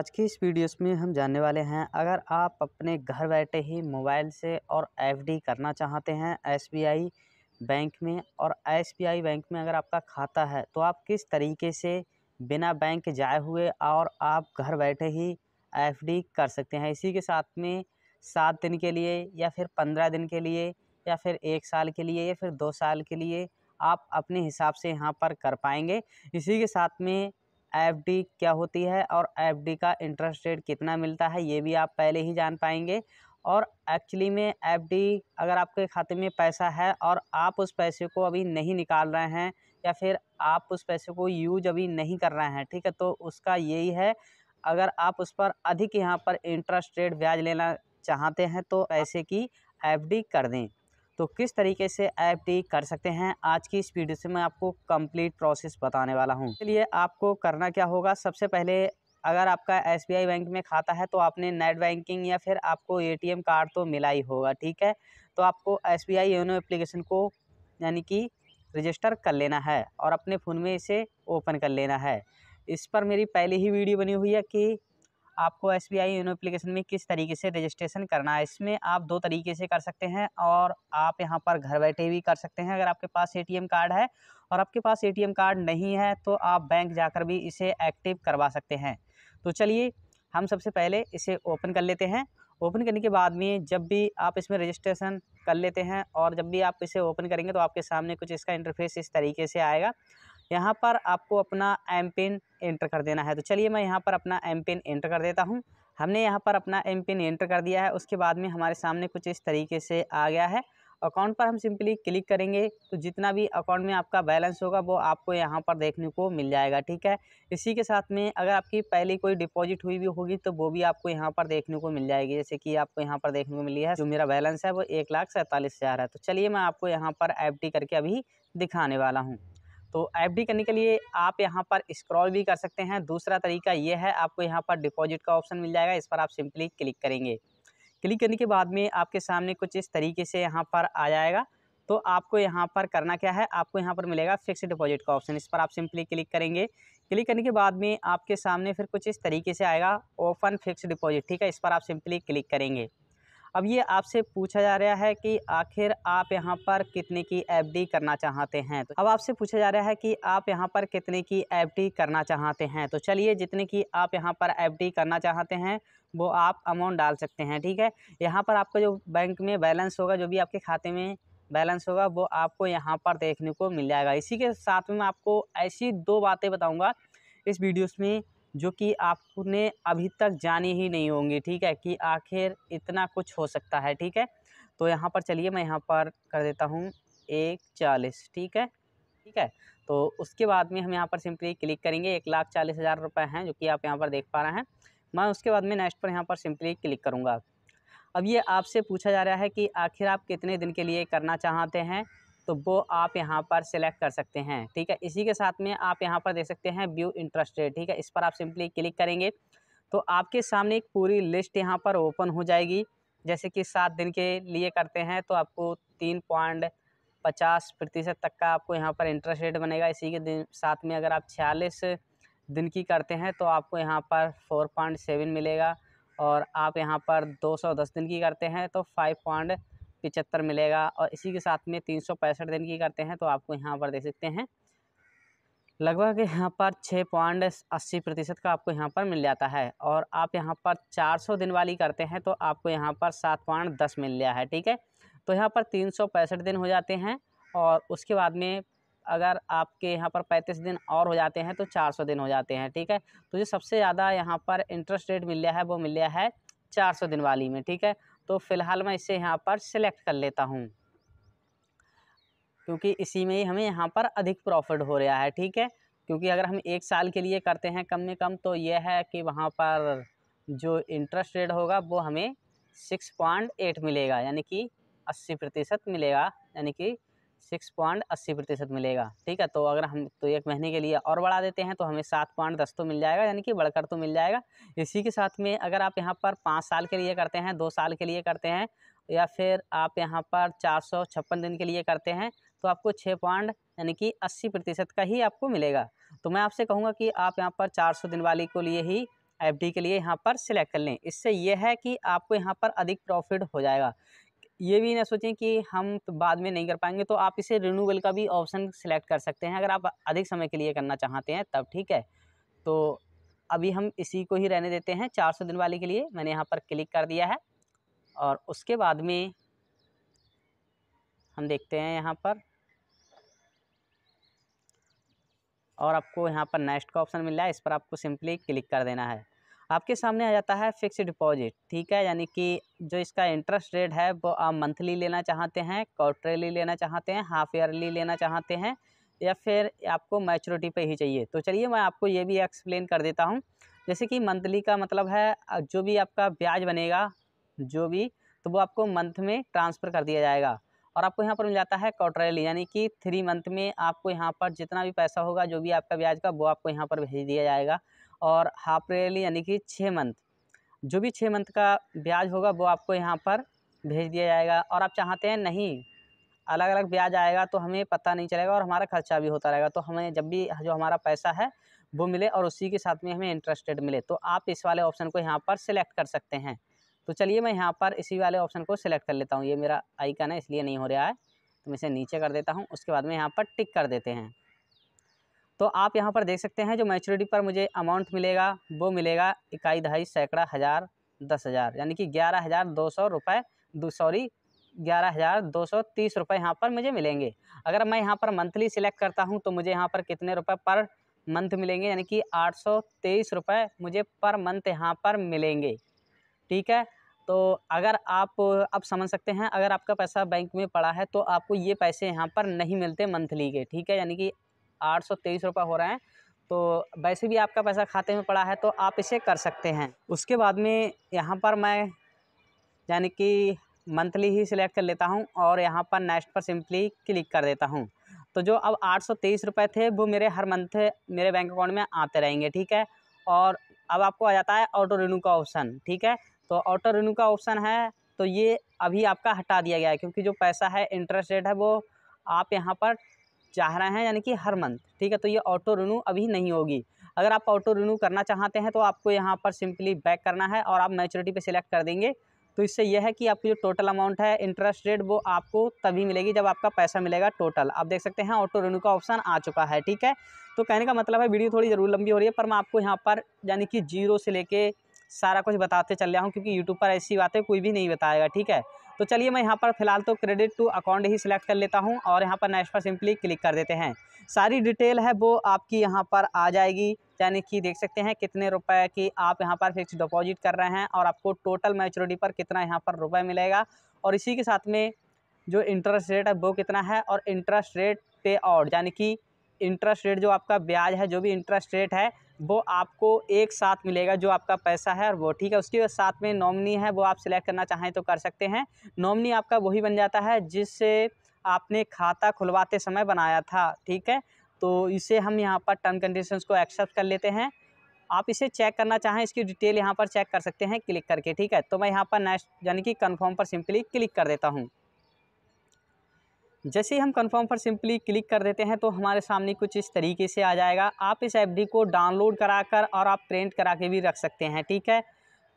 आज की इस वीडियोस में हम जानने वाले हैं अगर आप अपने घर बैठे ही मोबाइल से और एफडी करना चाहते हैं एसबीआई बैंक में और एसबीआई बैंक में अगर आपका खाता है तो आप किस तरीके से बिना बैंक जाए हुए और आप घर बैठे ही एफडी कर सकते हैं इसी के साथ में सात दिन के लिए या फिर पंद्रह दिन के लिए या फिर एक साल के लिए या फिर दो साल के लिए आप अपने हिसाब से यहाँ पर कर पाएंगे इसी के साथ में एफडी क्या होती है और एफडी का इंटरेस्ट रेट कितना मिलता है ये भी आप पहले ही जान पाएंगे और एक्चुअली में एफडी अगर आपके खाते में पैसा है और आप उस पैसे को अभी नहीं निकाल रहे हैं या फिर आप उस पैसे को यूज अभी नहीं कर रहे हैं ठीक है तो उसका यही है अगर आप उस पर अधिक यहाँ पर इंटरेस्ट रेट ब्याज लेना चाहते हैं तो पैसे की डी कर दें तो किस तरीके से ऐप कर सकते हैं आज की इस वीडियो से मैं आपको कंप्लीट प्रोसेस बताने वाला हूं इसलिए आपको करना क्या होगा सबसे पहले अगर आपका एस बैंक में खाता है तो आपने नेट बैंकिंग या फिर आपको एटीएम कार्ड तो मिला ही होगा ठीक है तो आपको S B I YONO application को यानी कि रजिस्टर कर लेना है और अपने फ़ोन में इसे ओपन कर लेना है इस पर मेरी पहली ही वीडियो बनी हुई है कि आपको S B I YONO application में किस तरीके से रजिस्ट्रेशन करना है इसमें आप दो तरीके से कर सकते हैं और आप यहाँ पर घर बैठे भी कर सकते हैं अगर आपके पास ए टी एम कार्ड है और आपके पास ए टी एम कार्ड नहीं है तो आप बैंक जाकर भी इसे एक्टिव करवा सकते हैं तो चलिए हम सबसे पहले इसे ओपन कर लेते हैं ओपन करने के बाद में जब भी आप इसमें रजिस्ट्रेशन कर लेते हैं और जब भी आप इसे ओपन करेंगे तो आपके सामने कुछ इसका इंटरफेस इस तरीके से आएगा यहाँ पर आपको अपना एम पिन एंटर कर देना है तो चलिए मैं यहाँ पर अपना एम पिन एंटर कर देता हूँ हमने यहाँ पर अपना एम पिन एंटर कर दिया है उसके बाद में हमारे सामने कुछ इस तरीके से आ गया है अकाउंट पर हम सिंपली क्लिक करेंगे तो जितना भी अकाउंट में आपका बैलेंस होगा वो आपको यहाँ पर देखने को मिल जाएगा ठीक है इसी के साथ में अगर आपकी पहले कोई डिपॉजिट हुई भी होगी तो वो भी आपको यहाँ पर देखने को मिल जाएगी जैसे कि आपको यहाँ पर देखने को मिली है जो मेरा बैलेंस है वो एक लाख सैंतालीस हज़ार है तो चलिए मैं आपको यहाँ पर एफ करके अभी दिखाने वाला हूँ तो एफडी करने के लिए आप यहाँ पर स्क्रॉल भी कर सकते हैं दूसरा तरीका ये है आपको यहाँ पर डिपॉजिट का ऑप्शन मिल जाएगा इस पर आप सिंपली क्लिक करेंगे क्लिक करने के बाद में आपके सामने कुछ इस तरीके से यहाँ पर आ जाएगा तो आपको यहाँ पर करना क्या है आपको यहाँ पर मिलेगा फिक्स डिपॉजिट का ऑप्शन इस पर आप सिंपली क्लिक करेंगे क्लिक करने के बाद में आपके सामने फिर कुछ इस तरीके से आएगा ओपन फिक्स डिपॉजिट ठीक है इस पर आप सिंपली क्लिक करेंगे अब ये आपसे पूछा जा रहा है कि आखिर आप यहाँ पर कितने की एफ करना चाहते हैं तो अब आपसे पूछा जा रहा है कि आप यहाँ पर कितने की एफ करना चाहते हैं तो चलिए जितने की आप यहाँ पर एफ करना चाहते हैं वो आप अमाउंट डाल सकते हैं ठीक है यहाँ पर आपका जो बैंक में बैलेंस होगा जो भी आपके खाते में बैलेंस होगा वो आपको यहाँ पर देखने को मिल जाएगा इसी के साथ में मैं आपको ऐसी दो बातें बताऊँगा इस वीडियोस में जो कि आपने अभी तक जानी ही नहीं होंगी ठीक है कि आखिर इतना कुछ हो सकता है ठीक है तो यहाँ पर चलिए मैं यहाँ पर कर देता हूँ एक चालीस ठीक है ठीक है तो उसके बाद में हम यहाँ पर सिंपली क्लिक करेंगे एक लाख चालीस हज़ार रुपये हैं जो कि आप यहाँ पर देख पा रहे हैं मैं उसके बाद में नेक्स्ट पर यहाँ पर सिंपली क्लिक करूँगा अब ये आपसे पूछा जा रहा है कि आखिर आप कितने दिन के लिए करना चाहते हैं तो वो आप यहाँ पर सिलेक्ट कर सकते हैं ठीक है इसी के साथ में आप यहाँ पर देख सकते हैं व्यू इंटरेस्ट रेट ठीक है इस पर आप सिंपली क्लिक करेंगे तो आपके सामने एक पूरी लिस्ट यहाँ पर ओपन हो जाएगी जैसे कि सात दिन के लिए करते हैं तो आपको तीन पॉइंट पचास प्रतिशत तक का आपको यहाँ पर इंटरेस्ट रेट बनेगा इसी के दिन साथ में अगर आप छियालीस दिन की करते हैं तो आपको यहाँ पर फोर पॉइंट सेवन मिलेगा और आप यहाँ पर दो सौ दस दिन की करते हैं तो फाइव पॉइंट पिचहत्तर मिलेगा और इसी के साथ में तीन सौ पैंसठ दिन की करते हैं तो आपको यहाँ पर देख सकते हैं लगभग यहाँ पर छः पॉइंट अस्सी प्रतिशत का आपको यहाँ पर मिल जाता है और आप यहाँ पर चार सौ दिन वाली करते हैं तो आपको यहाँ पर सात पॉइंट दस मिल गया है ठीक है तो यहाँ पर तीन सौ पैंसठ दिन हो जाते हैं और उसके बाद में अगर आपके यहाँ पर पैंतीस दिन और हो जाते हैं तो चार सौ दिन हो जाते हैं ठीक है तो जो सबसे ज़्यादा यहाँ पर इंटरेस्ट रेट मिल गया है वो मिल गया है चार सौ दिन वाली में ठीक है तो फ़िलहाल मैं इसे यहाँ पर सिलेक्ट कर लेता हूँ क्योंकि इसी में ही हमें यहाँ पर अधिक प्रॉफिट हो रहा है ठीक है क्योंकि अगर हम एक साल के लिए करते हैं कम में कम तो यह है कि वहाँ पर जो इंटरेस्ट रेट होगा वो हमें सिक्स पॉइंट एट मिलेगा यानी कि अस्सी प्रतिशत मिलेगा यानी कि सिक्स पॉइंट अस्सी प्रतिशत मिलेगा ठीक है तो अगर हम तो एक महीने के लिए और बढ़ा देते हैं तो हमें सात पॉइंट दस तो मिल जाएगा यानी कि बढ़कर तो मिल जाएगा इसी के साथ में अगर आप यहाँ पर पाँच साल के लिए करते हैं दो साल के लिए करते हैं या फिर आप यहाँ पर चार सौ छप्पन दिन के लिए करते हैं तो आपको छः पॉइंट यानी कि अस्सी प्रतिशत का ही आपको मिलेगा तो मैं आपसे कहूँगा कि आप यहाँ पर चार सौ दिन वाली को लिए ही एफ के लिए यहाँ पर सिलेक्ट कर लें इससे यह है कि आपको यहाँ पर अधिक प्रॉफिट हो जाएगा ये भी ना सोचें कि हम तो बाद में नहीं कर पाएंगे तो आप इसे रिन्यूबल का भी ऑप्शन सेलेक्ट कर सकते हैं अगर आप अधिक समय के लिए करना चाहते हैं तब ठीक है तो अभी हम इसी को ही रहने देते हैं 400 दिन वाले के लिए मैंने यहाँ पर क्लिक कर दिया है और उसके बाद में हम देखते हैं यहाँ पर और आपको यहाँ पर नेक्स्ट का ऑप्शन मिल रहा है इस पर आपको सिंपली क्लिक कर देना है आपके सामने आ जाता है फिक्स डिपॉजिट ठीक है यानी कि जो इसका इंटरेस्ट रेट है वो आप मंथली लेना चाहते हैं क्वार्टरली लेना चाहते हैं हाफ ईयरली लेना चाहते हैं या फिर आपको मैच्योरिटी पे ही चाहिए तो चलिए मैं आपको ये भी एक्सप्लेन कर देता हूँ जैसे कि मंथली का मतलब है जो भी आपका ब्याज बनेगा जो भी तो वो आपको मंथ में ट्रांसफ़र कर दिया जाएगा और आपको यहाँ पर मिल जाता है क्वार्टरली यानी कि थ्री मंथ में आपको यहाँ पर जितना भी पैसा होगा जो भी आपका ब्याज का वो आपको यहाँ पर भेज दिया जाएगा और हाफ ईयरली यानी कि छः मंथ जो भी छः मंथ का ब्याज होगा वो आपको यहाँ पर भेज दिया जाएगा और आप चाहते हैं नहीं अलग अलग ब्याज आएगा तो हमें पता नहीं चलेगा और हमारा खर्चा भी होता रहेगा तो हमें जब भी जो हमारा पैसा है वो मिले और उसी के साथ में हमें इंटरेस्ट रेट मिले तो आप इस वाले ऑप्शन को यहाँ पर सिलेक्ट कर सकते हैं तो चलिए मैं यहाँ पर इसी वाले ऑप्शन को सिलेक्ट कर लेता हूँ ये मेरा आईकन है इसलिए नहीं हो रहा है तो मैं इसे नीचे कर देता हूँ उसके बाद में यहाँ पर टिक कर देते हैं तो आप यहाँ पर देख सकते हैं जो मैच्योरिटी पर मुझे अमाउंट मिलेगा वो मिलेगा इकाई दहाई सैकड़ा हज़ार दस हज़ार यानी कि ग्यारह हज़ार दो सौ रुपये सॉरी ग्यारह हज़ार दो सौ तीस रुपये यहाँ पर मुझे मिलेंगे अगर मैं यहाँ पर मंथली सिलेक्ट करता हूँ तो मुझे यहाँ पर कितने रुपये पर मंथ मिलेंगे यानी कि आठ सौ तेईस रुपये मुझे पर मंथ यहाँ पर मिलेंगे ठीक है तो अगर आप अब समझ सकते हैं अगर आपका पैसा बैंक में पड़ा है तो आपको ये पैसे यहाँ पर नहीं मिलते मंथली के ठीक है यानी कि आठ सौ तेईस रुपये हो रहे हैं तो वैसे भी आपका पैसा खाते में पड़ा है तो आप इसे कर सकते हैं उसके बाद में यहाँ पर मैं यानी कि मंथली ही सिलेक्ट कर लेता हूँ और यहाँ पर नेक्स्ट पर सिंपली क्लिक कर देता हूँ तो जो अब आठ सौ तेईस थे वो मेरे हर मंथ मेरे बैंक अकाउंट में आते रहेंगे ठीक है और अब आपको आ जाता है ऑटो रिन्यू का ऑप्शन ठीक है तो ऑटो रिन्यू का ऑप्शन है तो ये अभी आपका हटा दिया गया है क्योंकि जो पैसा है इंटरेस्ट रेट है वो आप यहाँ पर चाह रहे हैं यानी कि हर मंथ ठीक है तो ये ऑटो रिन्यू अभी नहीं होगी अगर आप ऑटो रिन्यू करना चाहते हैं तो आपको यहाँ पर सिंपली बैक करना है और आप मैचोरिटी पे सिलेक्ट कर देंगे तो इससे यह है कि आपकी जो टोटल अमाउंट है इंटरेस्ट रेट वो आपको तभी मिलेगी जब आपका पैसा मिलेगा टोटल आप देख सकते हैं ऑटो रिन्यू का ऑप्शन आ चुका है ठीक है तो कहने का मतलब है वीडियो थोड़ी ज़रूर लंबी हो रही है पर मैं आपको यहाँ पर यानी कि जीरो से लेके सारा कुछ बताते चल रहा हूँ क्योंकि यूट्यूब पर ऐसी बातें कोई भी नहीं बताएगा ठीक है तो चलिए मैं यहाँ पर फिलहाल तो क्रेडिट टू अकाउंट ही सिलेक्ट कर लेता हूँ और यहाँ पर नेक्स्ट पर सिंपली क्लिक कर देते हैं सारी डिटेल है वो आपकी यहाँ पर आ जाएगी यानी कि देख सकते हैं कितने रुपए की आप यहाँ पर फिक्स डिपॉजिट कर रहे हैं और आपको टोटल मैच्योरिटी पर कितना यहाँ पर रुपए मिलेगा और इसी के साथ में जो इंटरेस्ट रेट है वो कितना है और इंटरेस्ट रेट पे और यानी कि इंटरेस्ट रेट जो आपका ब्याज है जो भी इंटरेस्ट रेट है वो आपको एक साथ मिलेगा जो आपका पैसा है और वो ठीक है उसके साथ में नॉमनी है वो आप सिलेक्ट करना चाहें तो कर सकते हैं नॉमनी आपका वही बन जाता है जिससे आपने खाता खुलवाते समय बनाया था ठीक है तो इसे हम यहाँ पर टर्म कंडीशंस को एक्सेप्ट कर लेते हैं आप इसे चेक करना चाहें इसकी डिटेल यहाँ पर चेक कर सकते हैं क्लिक करके ठीक है तो मैं यहाँ पर नेक्स्ट यानी कि कन्फर्म पर सिंपली क्लिक कर देता हूँ जैसे ही हम कंफर्म पर सिंपली क्लिक कर देते हैं तो हमारे सामने कुछ इस तरीके से आ जाएगा आप इस एफ को डाउनलोड करा कर और आप प्रिंट करा के भी रख सकते हैं ठीक है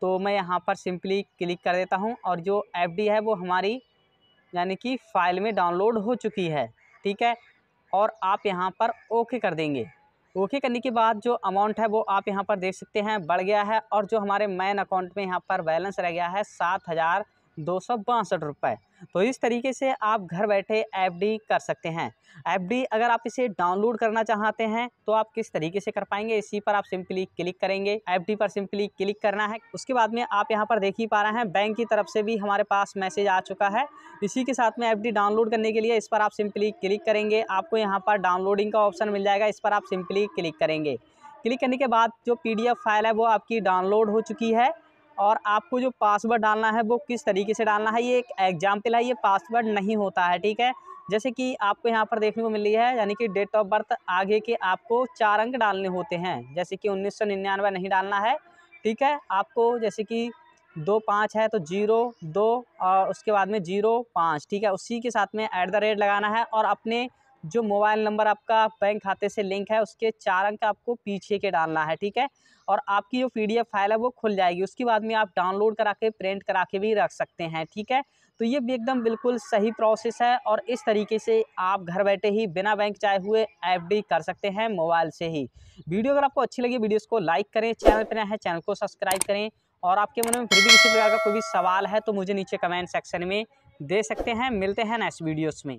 तो मैं यहाँ पर सिंपली क्लिक कर देता हूँ और जो एफ है वो हमारी यानी कि फ़ाइल में डाउनलोड हो चुकी है ठीक है और आप यहाँ पर ओके कर देंगे ओके करने के बाद जो अमाउंट है वो आप यहाँ पर देख सकते हैं बढ़ गया है और जो हमारे मैन अकाउंट में यहाँ पर बैलेंस रह गया है सात हज़ार दो सौ बासठ रुपये तो इस तरीके से आप घर बैठे एफडी कर सकते हैं एफडी अगर आप इसे डाउनलोड करना चाहते हैं तो आप किस तरीके से कर पाएंगे इसी पर आप सिंपली क्लिक करेंगे एफडी पर सिंपली क्लिक करना है उसके बाद में आप यहां पर देख ही पा रहे हैं बैंक की तरफ से भी हमारे पास मैसेज आ चुका है इसी के साथ में डी डाउनलोड करने के लिए इस पर आप सिंपली क्लिक करेंगे आपको यहाँ पर डाउनलोडिंग का ऑप्शन मिल जाएगा इस पर आप सिंपली क्लिक करेंगे क्लिक करने के बाद जो एफ़ फाइल है वो आपकी डाउनलोड हो चुकी है और आपको जो पासवर्ड डालना है वो किस तरीके से डालना है ये एक एग्जाम्पल है ये पासवर्ड नहीं होता है ठीक है जैसे कि आपको यहाँ पर देखने को मिली है यानी कि डेट ऑफ बर्थ आगे के आपको चार अंक डालने होते हैं जैसे कि उन्नीस नहीं डालना है ठीक है आपको जैसे कि दो पाँच है तो जीरो दो और उसके बाद में जीरो पाँच ठीक है उसी के साथ में ऐट द रेट लगाना है और अपने जो मोबाइल नंबर आपका बैंक खाते से लिंक है उसके चार अंक आपको पीछे के डालना है ठीक है और आपकी जो पी फाइल है वो खुल जाएगी उसके बाद में आप डाउनलोड करा के प्रिंट करा के भी रख सकते हैं ठीक है तो ये भी एकदम बिल्कुल सही प्रोसेस है और इस तरीके से आप घर बैठे ही बिना बैंक जाए हुए एफडी कर सकते हैं मोबाइल से ही वीडियो अगर आपको अच्छी लगी वीडियोस को लाइक करें चैनल पर नया है चैनल को सब्सक्राइब करें और आपके मन में फिर भी किसी प्रकार का कोई भी सवाल है तो मुझे नीचे कमेंट सेक्शन में दे सकते हैं मिलते हैं नेक्स्ट वीडियोज़ में